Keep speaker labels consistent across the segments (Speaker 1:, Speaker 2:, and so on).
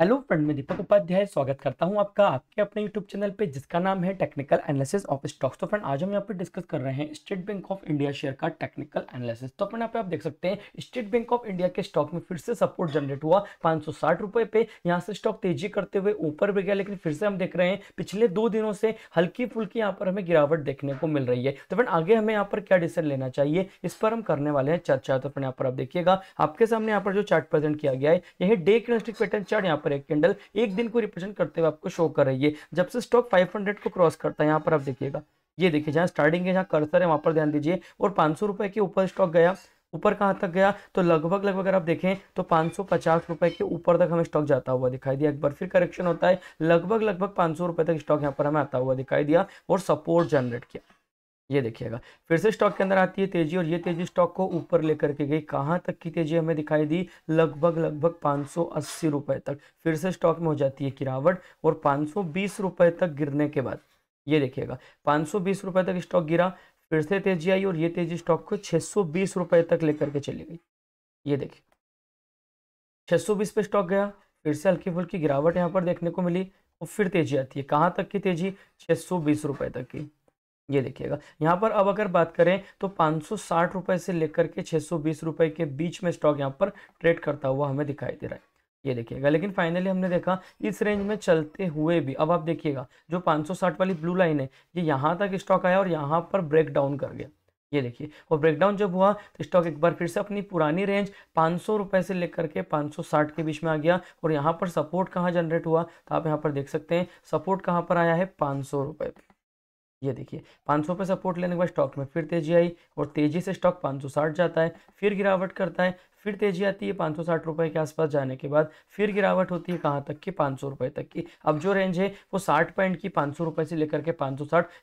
Speaker 1: hello friend मैं दीपक उपाध्याय स्वागत करता हूं आपका आपके अपने यूट्यूब चैनल पे जिसका नाम है टेक्निकल एनालिसिस ऑफ स्टॉक्स तो फ्रेंड आज हम यहाँ पे डिस्कस कर रहे हैं State Bank of India share का टेक्निकल एनालिसिस तो अपने यहाँ पे आप देख सकते हैं स्टेट बैंक ऑफ इंडिया के स्टॉक में फिर से सपोर्ट जनरेट हुआ पाँच रुपए पे यहाँ से स्टॉक तेजी करते हुए ऊपर भी गया लेकिन फिर से हम देख रहे हैं पिछले दो दिनों से हल्की फुल्की यहाँ पर हमें गिरावट देखने को मिल रही है तो फ्रेंड आगे हमें यहाँ पर क्या डिसीजन लेना चाहिए इस पर हम करने वाले हैं चर्चा तो फ्रेंड यहाँ पर आप देखिएगा आपके सामने यहाँ पर जो चार्ट प्रेजेंट किया गया है यही डे के पैटर्न चार्ट यहाँ पर पर एक कैंडल एक दिन को रिप्रेजेंट करते हुए आपको शो कर रही है जब से स्टॉक 500 को क्रॉस करता है यहाँ पर आप देखिएगा ये देखिए जहाँ स्टार्टिंग है जहाँ कर्सर है वहाँ पर ध्यान दीजिए और पाँच सौ के ऊपर स्टॉक गया ऊपर कहाँ तक गया तो लगभग लगभग अगर आप देखें तो पाँच सौ पचास रुपये के ऊपर तक हमें स्टॉक जाता हुआ दिखाई दिया एक बार फिर करेक्शन होता है लगभग लगभग पाँच सौ रुपये तक स्टॉक यहाँ पर हमें आता हुआ दिखाई दिया और सपोर्ट जनरेट किया ये देखिएगा फिर से स्टॉक के अंदर आती है तेजी और ये तेजी स्टॉक को ऊपर लेकर के गई कहाँ तक की तेजी हमें दिखाई दी लगभग लगभग पाँच रुपए तक फिर से स्टॉक में हो जाती है गिरावट और पाँच रुपए तक गिरने के बाद ये देखिएगा पाँच रुपए तक स्टॉक गिरा फिर से तेजी आई और ये तेजी स्टॉक को छः रुपए तक लेकर के चली गई ये देखिए बीस पे स्टॉक गया फिर से हल्की फुल्की गिरावट यहाँ पर देखने को मिली और फिर तेजी आती है कहाँ तक की तेजी बीस रुपए तक की ये देखिएगा यहाँ पर अब अगर बात करें तो पाँच रुपए से लेकर के छः रुपए के बीच में स्टॉक यहाँ पर ट्रेड करता हुआ हमें दिखाई दे रहा है ये देखिएगा लेकिन फाइनली हमने देखा इस रेंज में चलते हुए भी अब आप देखिएगा जो 560 वाली ब्लू लाइन है ये यहाँ तक स्टॉक आया और यहाँ पर ब्रेक डाउन कर गया ये देखिए और ब्रेकडाउन जब हुआ तो स्टॉक एक बार फिर से अपनी पुरानी रेंज पाँच रुपए से लेकर के 560 के बीच में आ गया और यहाँ पर सपोर्ट कहाँ जनरेट हुआ तो आप यहाँ पर देख सकते हैं सपोर्ट कहाँ पर आया है पाँच सौ ये देखिए 500 पे सपोर्ट लेने के बाद स्टॉक में फिर तेजी आई और तेजी से स्टॉक 560 जाता है फिर गिरावट करता है फिर तेजी आती है पाँच सौ रुपए के आसपास जाने के बाद फिर गिरावट होती है कहाँ तक की पाँच सौ तक की अब जो रेंज है वो साठ पॉइंट की पाँच रुपए से लेकर के पाँच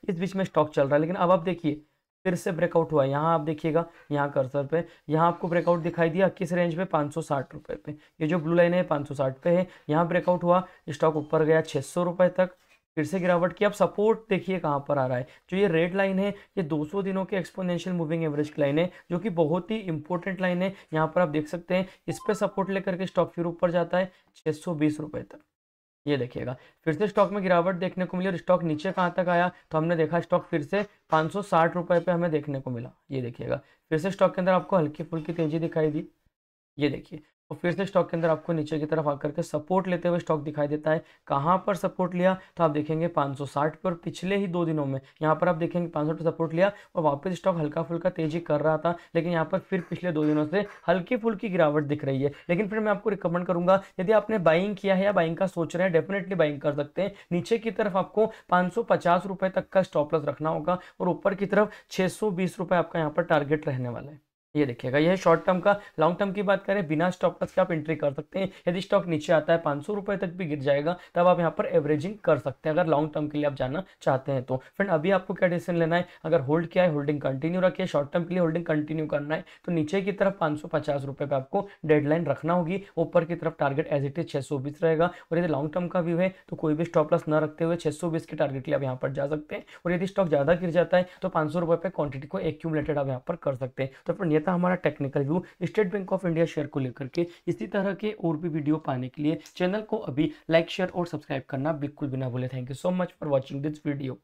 Speaker 1: इस बीच में स्टॉक चल रहा है लेकिन अब आप देखिए फिर से ब्रेकआउट हुआ यहाँ आप देखिएगा यहाँ कर्सर पे यहाँ आपको ब्रेकआउट दिखाई दिया किस रेंज पे पाँच सौ साठ रुपये पे ये जो ब्लू लाइन है पाँच सौ साठ पे है यहाँ ब्रेकआउट हुआ स्टॉक ऊपर गया छः सौ तक फिर से गिरावट की अब सपोर्ट देखिए कहाँ पर आ रहा है जो ये रेड लाइन है ये 200 दिनों के एक्सपोनेंशियल मूविंग एवरेज की लाइन है जो कि बहुत ही इंपॉर्टेंट लाइन है यहाँ पर आप देख सकते हैं इस पर सपोर्ट लेकर के स्टॉक फिर ऊपर जाता है छः रुपए तक ये देखिएगा फिर से स्टॉक में गिरावट देखने को मिली और स्टॉक नीचे कहाँ तक आया तो हमने देखा स्टॉक फिर से पाँच सौ पे हमें देखने को मिला ये देखिएगा फिर से स्टॉक के अंदर आपको हल्की फुल्की तेजी दिखाई दी ये देखिए और तो फिर से स्टॉक के अंदर आपको नीचे की तरफ आकर के सपोर्ट लेते हुए स्टॉक दिखाई देता है कहाँ पर सपोर्ट लिया तो आप देखेंगे 560 पर पिछले ही दो दिनों में यहाँ पर आप देखेंगे 500 पर सपोर्ट लिया और वापस स्टॉक हल्का फुल्का तेजी कर रहा था लेकिन यहाँ पर फिर पिछले दो दिनों से हल्की फुल्की गिरावट दिख रही है लेकिन फिर मैं आपको रिकमेंड करूंगा यदि आपने बाइंग किया है या बाइंग का सोच रहे हैं डेफिनेटली बाइंग कर सकते हैं नीचे की तरफ आपको पाँच रुपए तक का स्टॉप लॉस रखना होगा और ऊपर की तरफ छः सौ आपका यहाँ पर टारगेट रहने वाला है ये देखिएगा यह शॉर्ट टर्म का लॉन्ग टर्म की बात करें बिना स्टॉप लॉस के आप एंट्री कर सकते हैं यदि स्टॉक नीचे आता है पाँच रुपए तक भी गिर जाएगा तब आप यहाँ पर एवरेजिंग कर सकते हैं अगर लॉन्ग टर्म के लिए आप जाना चाहते हैं तो फ्रेंड अभी आपको क्या डिसीजन लेना है अगर होल्ड किया है होल्डिंग कंटिन्यू रखिए शॉर्ट टर्म के लिए होल्डिंग कंटिन्यू करना है तो नीचे की तरफ पाँच सौ आपको डेडलाइन रखना होगी ऊपर की तरफ टारगेट एज इट इज छः रहेगा और यदि लॉन्ग टर्म का व्यू है तो कोई भी स्टॉप लॉस न रखते हुए छः के टारगेट लिए आप यहाँ पर जा सकते हैं और यदि स्टॉक ज़्यादा गिर जाता है तो पाँच सौ रुपये पे क्वांटिटी को एक्यूमलेटेड आप यहाँ पर कर सकते हैं तो फिर ये था हमारा technical view State Bank of India share को लेकर के इसी तरह के और भी वीडियो पाने के लिए चैनल को अभी लाइक शेयर और सब्सक्राइब करना बिल्कुल भी ना भूले thank you so much for watching this video